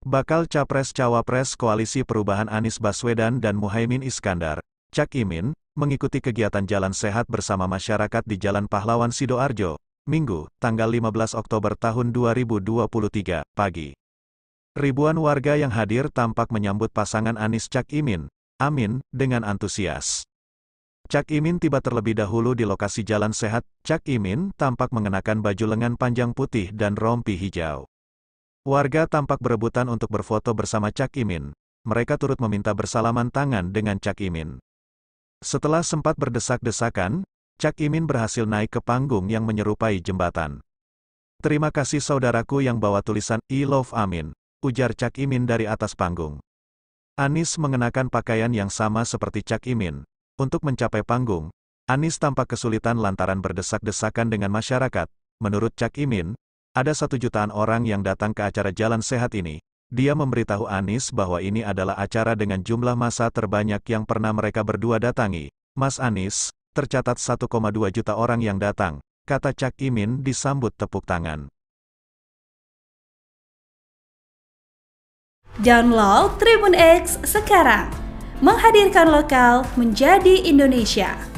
Bakal Capres-Cawapres Koalisi Perubahan Anies Baswedan dan Muhaimin Iskandar, Cak Imin, mengikuti kegiatan Jalan Sehat bersama masyarakat di Jalan Pahlawan Sidoarjo, Minggu, tanggal 15 Oktober tahun 2023, pagi. Ribuan warga yang hadir tampak menyambut pasangan Anies Cak Imin, Amin, dengan antusias. Cak Imin tiba terlebih dahulu di lokasi Jalan Sehat, Cak Imin tampak mengenakan baju lengan panjang putih dan rompi hijau. Warga tampak berebutan untuk berfoto bersama Cak Imin. Mereka turut meminta bersalaman tangan dengan Cak Imin. Setelah sempat berdesak-desakan, Cak Imin berhasil naik ke panggung yang menyerupai jembatan. Terima kasih saudaraku yang bawa tulisan I Love Amin, ujar Cak Imin dari atas panggung. Anis mengenakan pakaian yang sama seperti Cak Imin. Untuk mencapai panggung, Anis tampak kesulitan lantaran berdesak-desakan dengan masyarakat. Menurut Cak Imin, ada satu jutaan orang yang datang ke acara Jalan Sehat ini. Dia memberitahu Anis bahwa ini adalah acara dengan jumlah masa terbanyak yang pernah mereka berdua datangi. Mas Anis, tercatat 1,2 juta orang yang datang, kata Cak Imin disambut tepuk tangan. Download Tribun X sekarang. Menghadirkan lokal menjadi Indonesia.